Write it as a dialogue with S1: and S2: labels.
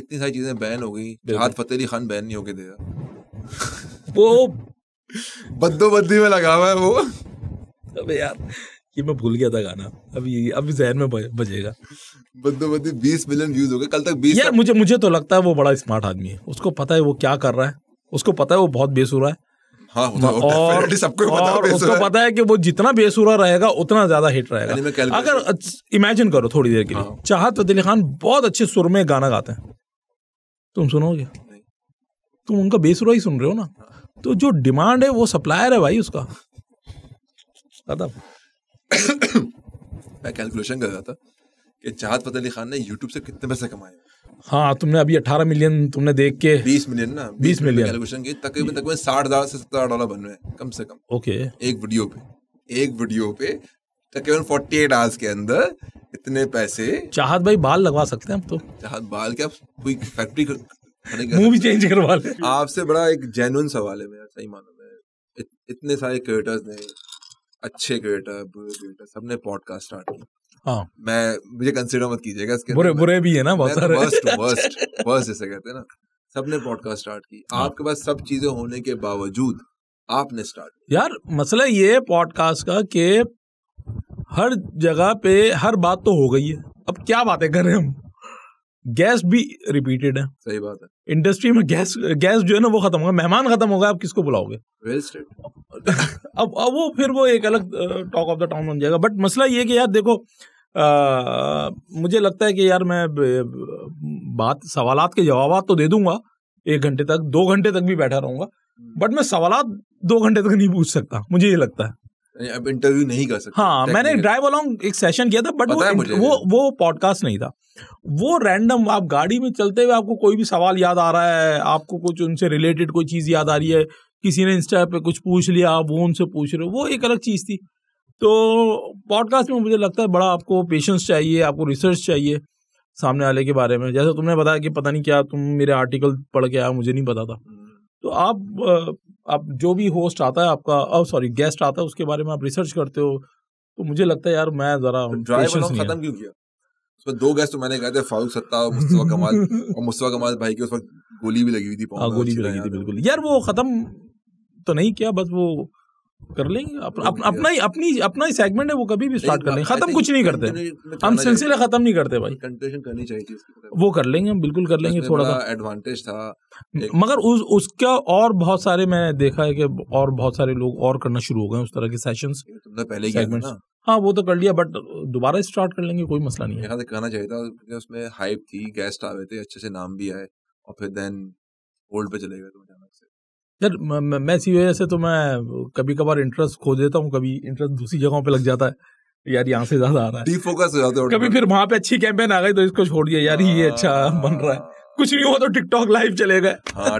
S1: कितनी सारी चीजें बैन हो गई जहाद फतेह अली खान बैन नहीं होके देगा वो बद्दोबद्दी में लगा हुआ है वो अबे यार ये मैं भूल गया था गाना
S2: अभी अभी जहन में बजेगा बद्दोबद्दी बद्दी बीस मिलियन व्यूज हो गए कल तक बीस यार मुझे मुझे तो लगता है वो बड़ा स्मार्ट आदमी है उसको पता है वो क्या कर रहा है उसको पता है वो बहुत बेसुरा है हाँ, तो और सबको पता है उसको पता है कि वो जितना बेसुरा रहेगा उतना ज्यादा हिट रहेगा अगर इमेजिन करो थोड़ी देर के लिए हाँ। चाहत फतेह खान बहुत अच्छे सुर में गाना गाते हैं तुम सुनोगे तुम उनका बेसुरा ही सुन रहे हो ना हाँ। तो जो डिमांड है वो सप्लायर है भाई उसका
S1: मैं कैलकुलेशन कर रहा था कि चाहत फतेह अली खान ने यूट्यूब से कितने पैसे कमाए
S2: हाँ तुमने अभी अठारह मिलियन तुमने देख के बीस मिलियन ना बीस मिलियन कैलकुलेशन
S1: की तकरीबन तकरीबन साठ हजार से सत्तर डॉलर बन रहे हैं कम से कम ओके एक वीडियो पे एक वीडियो पे तकरीबन फोर्टी एट आवर्स के अंदर इतने पैसे
S2: चाहत भाई बाल लगवा सकते
S1: हैं हम तो चाहत बाल क्या कोई फैक्ट्री मुंह भी चेंज तो- करवा ले आपसे बड़ा एक जेनुअन सवाल है मेरा सही मानो में इत, इतने सारे क्रिएटर्स ने अच्छे क्रिएटर बुरे क्रिएटर सबने पॉडकास्ट स्टार्ट किया हाँ मैं मुझे कंसीडर मत कीजिएगा इसके बुरे बुरे भी है ना बहुत तो सारे वर्स्ट वर्स्ट वर्स्ट जैसे कहते हैं ना सबने पॉडकास्ट स्टार्ट की हाँ। आपके पास सब चीजें होने के बावजूद आपने स्टार्ट
S2: यार मसला ये पॉडकास्ट का कि हर जगह पे हर बात तो हो गई है अब क्या बातें कर रहे हैं हम गैस भी रिपीटेड है सही बात है इंडस्ट्री में गैस गैस जो है ना वो खत्म होगा मेहमान खत्म होगा आप किसको बुलाओगे अब अब वो फिर वो एक अलग टॉक ऑफ द टाउन बन जाएगा बट मसला ये कि यार देखो आ, मुझे लगता है कि यार मैं बात सवाल के जवाब तो दे दूंगा एक घंटे तक दो घंटे तक भी बैठा रहूंगा बट हम्म। मैं सवाल दो घंटे तक नहीं पूछ सकता मुझे ये लगता है अब इंटरव्यू नहीं कर सकते हाँ मैंने ड्राइव अलोंग एक सेशन किया था बट वो वो वो पॉडकास्ट नहीं था वो रैंडम आप गाड़ी में चलते हुए आपको कोई भी सवाल याद आ रहा है आपको कुछ उनसे रिलेटेड कोई चीज़ याद आ रही है किसी ने इंस्टा पे कुछ पूछ लिया आप वो उनसे पूछ रहे हो वो एक अलग चीज़ थी तो पॉडकास्ट में मुझे लगता है बड़ा आपको पेशेंस चाहिए आपको रिसर्च चाहिए सामने वाले के बारे में जैसे तुमने बताया कि पता नहीं क्या तुम मेरे आर्टिकल पढ़ के आया मुझे नहीं पता था तो आप आप जो भी होस्ट आता है आपका सॉरी गेस्ट आता है उसके बारे में आप रिसर्च करते हो तो मुझे लगता है यार मैं जरा ड्राइवर तो खत्म
S1: क्यों किया उसमें दो गेस्ट तो मैंने कहे थे फारूक सत्ता और मुस्तफा कमाल और
S2: मुस्तफा कमाल भाई की उस वक्त गोली भी लगी हुई थी हाँ, गोली भी लगी थी बिल्कुल यार वो खत्म तो नहीं किया बस वो कर लेंगे अप, अपना ही अपनी अपना ही सेगमेंट है वो कभी भी स्टार्ट कर लेंगे खत्म कुछ नहीं करते हम सिलसिले खत्म नहीं करते भाई कंक्लूजन
S1: करनी चाहिए
S2: वो कर लेंगे हम बिल्कुल कर लेंगे थोड़ा सा एडवांटेज
S1: था
S2: मगर उस उसका और बहुत सारे मैंने देखा है कि और बहुत सारे लोग और करना शुरू हो गए उस तरह के सेशन तो पहले ही हाँ वो तो कर लिया बट दोबारा स्टार्ट कर लेंगे कोई मसला नहीं है
S1: कहना चाहिए था उसमें हाइप थी गेस्ट आ गए थे अच्छे से नाम भी आए और फिर देन होल्ड पे चले गए तो अचानक से
S2: यार मैं इसी वजह से तो मैं कभी कभार इंटरेस्ट खो देता हूँ कभी इंटरेस्ट दूसरी जगहों पे लग जाता है यार यहाँ से ज्यादा आ रहा है डीफोकस हो जाते कभी फिर वहां पे अच्छी कैंपेन आ गई तो इसको छोड़ दिया यार ये अच्छा बन रहा है कुछ नहीं हुआ तो टिकटॉक लाइव चले गए
S1: हाँ।